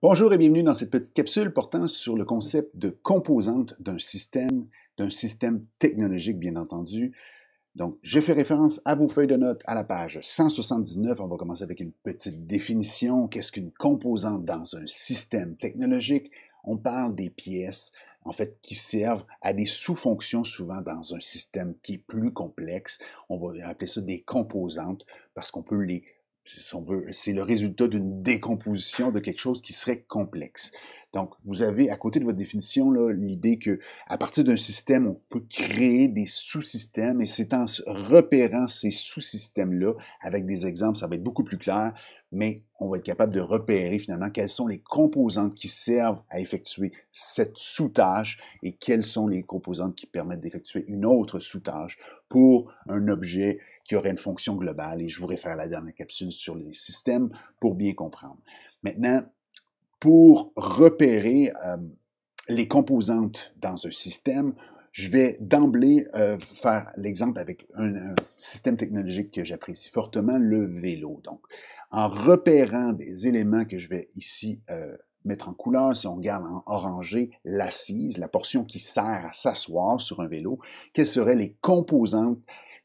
Bonjour et bienvenue dans cette petite capsule portant sur le concept de composante d'un système, d'un système technologique bien entendu. Donc, je fais référence à vos feuilles de notes à la page 179. On va commencer avec une petite définition. Qu'est-ce qu'une composante dans un système technologique? On parle des pièces, en fait, qui servent à des sous-fonctions souvent dans un système qui est plus complexe. On va appeler ça des composantes parce qu'on peut les c'est le résultat d'une décomposition de quelque chose qui serait complexe. Donc, vous avez à côté de votre définition l'idée que à partir d'un système, on peut créer des sous-systèmes et c'est en repérant ces sous-systèmes-là avec des exemples, ça va être beaucoup plus clair, mais on va être capable de repérer finalement quelles sont les composantes qui servent à effectuer cette sous-tâche et quelles sont les composantes qui permettent d'effectuer une autre sous-tâche pour un objet qui aurait une fonction globale, et je vous réfère à la dernière capsule sur les systèmes pour bien comprendre. Maintenant, pour repérer euh, les composantes dans un système, je vais d'emblée euh, faire l'exemple avec un, système technologique que j'apprécie fortement, le vélo. Donc, en repérant des éléments que je vais ici euh, mettre en couleur, si on regarde en orangé l'assise, la portion qui sert à s'asseoir sur un vélo, quelles seraient les composantes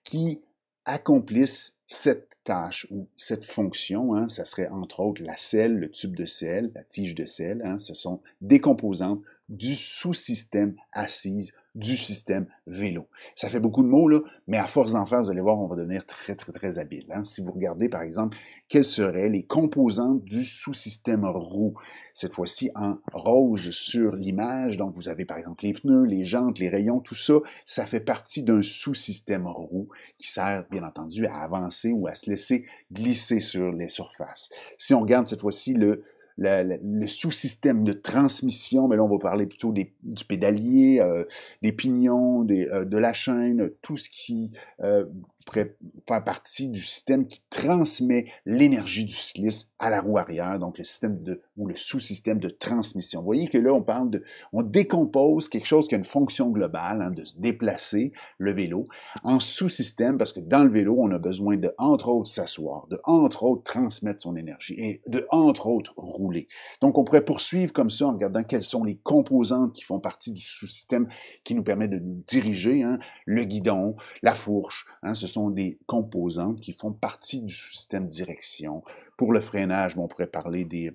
qui accomplissent cette tâche ou cette fonction, hein, ça serait entre autres la selle, le tube de selle, la tige de selle, hein. ce sont des composantes du sous-système assise du système vélo. Ça fait beaucoup de mots, mais à force d'en faire, vous allez voir, on va devenir très, très, très habile. Hein. Si vous regardez, par exemple, quelles seraient les composantes du sous-système roue, cette fois-ci en rose sur l'image, donc vous avez par exemple les pneus, les jantes, les rayons, tout ça, ça fait partie d'un sous-système roue qui sert, bien entendu, à avancer ou à se laisser glisser sur les surfaces. Si on regarde cette fois-ci le le, sous-système de transmission, mais là on va parler plutôt du pédalier, euh, des pignons, des, euh, de la chaîne, tout ce qui euh, pourrait faire partie du système qui transmet l'énergie du cycliste à la roue arrière, donc le système de, ou le sous-système de transmission. Vous voyez que là, on parle de, on décompose quelque chose qui a une fonction globale, hein, de se déplacer, le vélo, en sous-système, parce que dans le vélo, on a besoin de, entre autres, s'asseoir, de, entre autres, transmettre son énergie et de, entre autres, rouler. Donc, on pourrait poursuivre comme ça en regardant quelles sont les composantes qui font partie du sous-système qui nous permet de nous diriger, hein, le guidon, la fourche, hein, ce sont des composantes qui font partie du système direction. Pour le freinage, on pourrait parler des,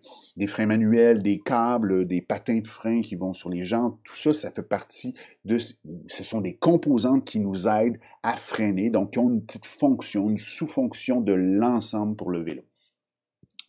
freins manuels, des câbles, des patins de frein qui vont sur les jambes. Tout ça, ça fait partie de... Ce sont des composantes qui nous aident à freiner, donc qui ont une petite fonction, une sous-fonction de l'ensemble pour le vélo.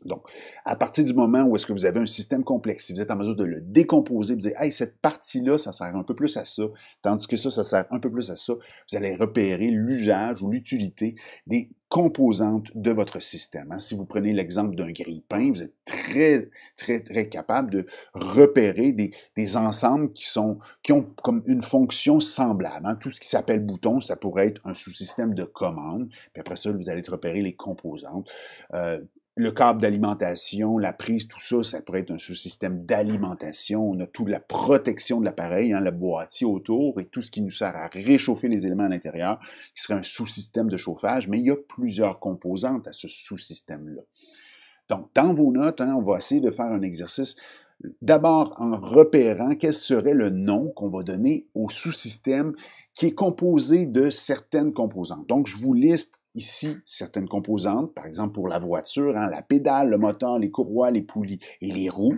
Donc, à partir du moment où est-ce que vous avez un système complexe, si vous êtes en mesure de le décomposer, vous dites, Ah, cette partie-là, ça sert un peu plus à ça, tandis que ça, ça sert un peu plus à ça, vous allez repérer l'usage ou l'utilité des composantes de votre système. Hein. Si vous prenez l'exemple d'un grille-pain, vous êtes très, très, très capable de repérer des, ensembles qui, sont, qui ont comme une fonction semblable. Hein. Tout ce qui s'appelle bouton, ça pourrait être un sous-système de commande. Puis après ça, vous allez repérer les composantes. Euh, le câble d'alimentation, la prise, tout ça, ça pourrait être un sous-système d'alimentation. On a toute la protection de l'appareil, la hein, la boîtier autour et tout ce qui nous sert à réchauffer les éléments à l'intérieur, qui serait un sous-système de chauffage, mais il y a plusieurs composantes à ce sous-système-là. Donc, dans vos notes, hein, on va essayer de faire un exercice d'abord en repérant quel serait le nom qu'on va donner au sous-système qui est composé de certaines composantes. Donc, je vous liste ici certaines composantes, par exemple pour la voiture, hein, la pédale, le moteur, les courroies, les poulies et les roues.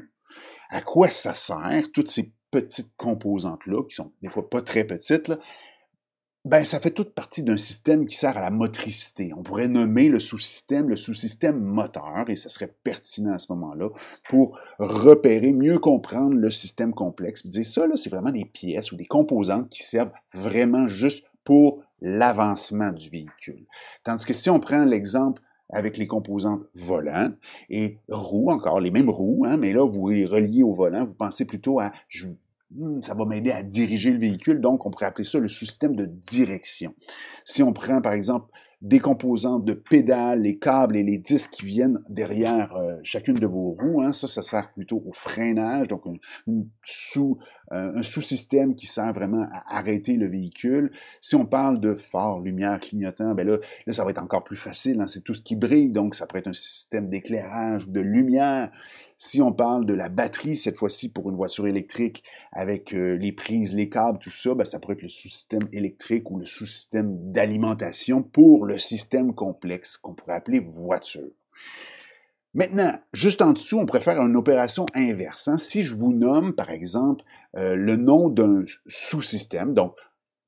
À quoi ça sert, toutes ces petites composantes-là, qui sont des fois pas très petites, ben, ça fait toute partie d'un système qui sert à la motricité. On pourrait nommer le sous-système le sous-système moteur, et ce serait pertinent à ce moment-là pour repérer, mieux comprendre le système complexe. dire ça, c'est vraiment des pièces ou des composantes qui servent vraiment juste pour l'avancement du véhicule. Tandis que si on prend l'exemple avec les composantes volant et roues, encore les mêmes roues, hein, mais là, vous les reliez au volant, vous pensez plutôt à hmm, ça va m'aider à diriger le véhicule, donc on pourrait appeler ça le système de direction. Si on prend, par exemple, des de pédales, les câbles et les disques qui viennent derrière euh, chacune de vos roues. Hein. Ça, ça sert plutôt au freinage, donc sous, euh, un sous-système qui sert vraiment à arrêter le véhicule. Si on parle de phare, lumière, clignotant, ben là, là, ça va être encore plus facile. Hein. C'est tout ce qui brille, donc ça pourrait être un système d'éclairage ou de lumière. Si on parle de la batterie, cette fois-ci, pour une voiture électrique, avec euh, les prises, les câbles, tout ça, ben, ça pourrait être le sous-système électrique ou le sous-système d'alimentation pour le système complexe qu'on pourrait appeler voiture. Maintenant, juste en dessous, on pourrait faire une opération inverse. Hein. Si je vous nomme, par exemple, euh, le nom d'un sous-système, donc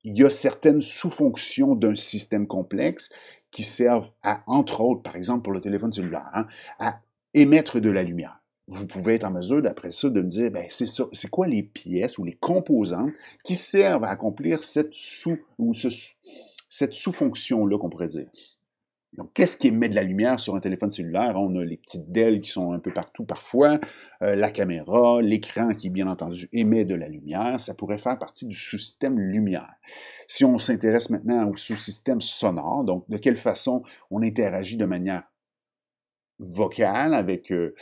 il y a certaines sous-fonctions d'un système complexe qui servent à, entre autres, par exemple pour le téléphone cellulaire, hein, à émettre de la lumière vous pouvez être en mesure d'après ça de me dire, ben, c'est c'est quoi les pièces ou les composantes qui servent à accomplir cette sous ou cette sous-fonction-là qu'on pourrait dire. Donc, qu'est-ce qui émet de la lumière sur un téléphone cellulaire? On a les petites DEL qui sont un peu partout parfois, euh, la caméra, l'écran qui, bien entendu, émet de la lumière. Ça pourrait faire partie du sous-système lumière. Si on s'intéresse maintenant au sous-système sonore, donc de quelle façon on interagit de manière vocal avec euh,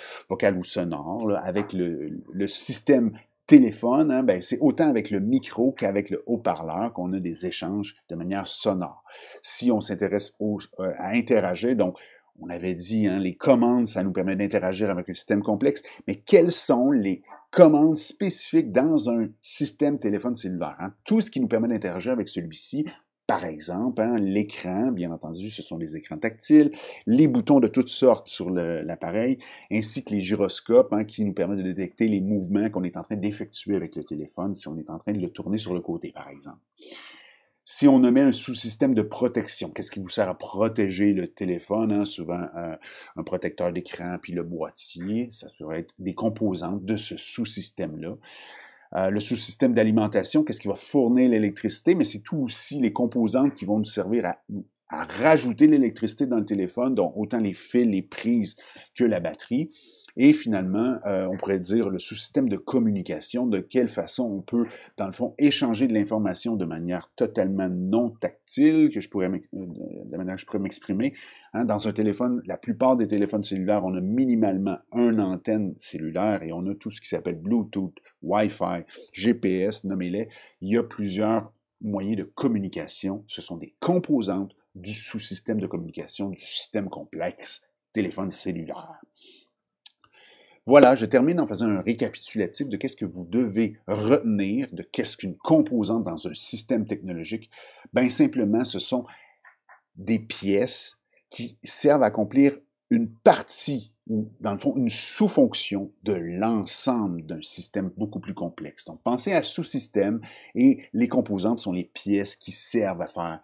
ou sonore, avec le, système téléphone, hein, ben, c'est autant avec le micro qu'avec le haut-parleur qu'on a des échanges de manière sonore. Si on s'intéresse euh, à interagir, donc on avait dit, hein, les commandes, ça nous permet d'interagir avec un système complexe, mais quelles sont les commandes spécifiques dans un système téléphone cellulaire? Hein? Tout ce qui nous permet d'interagir avec celui-ci par exemple, hein, l'écran, bien entendu, ce sont les écrans tactiles, les boutons de toutes sortes sur l'appareil, ainsi que les gyroscopes hein, qui nous permettent de détecter les mouvements qu'on est en train d'effectuer avec le téléphone, si on est en train de le tourner sur le côté, par exemple. Si on met un sous-système de protection, qu'est-ce qui vous sert à protéger le téléphone? Hein? souvent, un, euh, un protecteur d'écran, puis le boîtier, ça pourrait être des composantes de ce sous-système-là. Euh, le sous-système d'alimentation, qu'est-ce qui va fournir l'électricité, mais c'est tout aussi les composantes qui vont nous servir à nous à rajouter l'électricité dans le téléphone, donc autant les fils, les prises que la batterie. Et finalement, euh, on pourrait dire le sous-système de communication, de quelle façon on peut, dans le fond, échanger de l'information de manière totalement non tactile, que je pourrais euh, de la manière que je pourrais m'exprimer. Hein. dans un téléphone, la plupart des téléphones cellulaires, on a minimalement une antenne cellulaire et on a tout ce qui s'appelle Bluetooth, Wi-Fi, GPS, nommez-les. Il y a plusieurs moyens de communication. Ce sont des composantes du sous-système de communication, du système complexe, téléphone cellulaire. Voilà, je termine en faisant un récapitulatif de qu'est-ce que vous devez retenir de qu'est-ce qu'une composante dans un système technologique. Ben simplement, ce sont des pièces qui servent à accomplir une partie ou dans le fond une sous-fonction de l'ensemble d'un système beaucoup plus complexe. Donc pensez à sous-système et les composantes sont les pièces qui servent à faire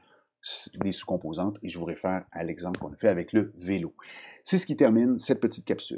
des sous-composantes et je vous réfère à l'exemple qu'on a fait avec le vélo. C'est ce qui termine cette petite capsule.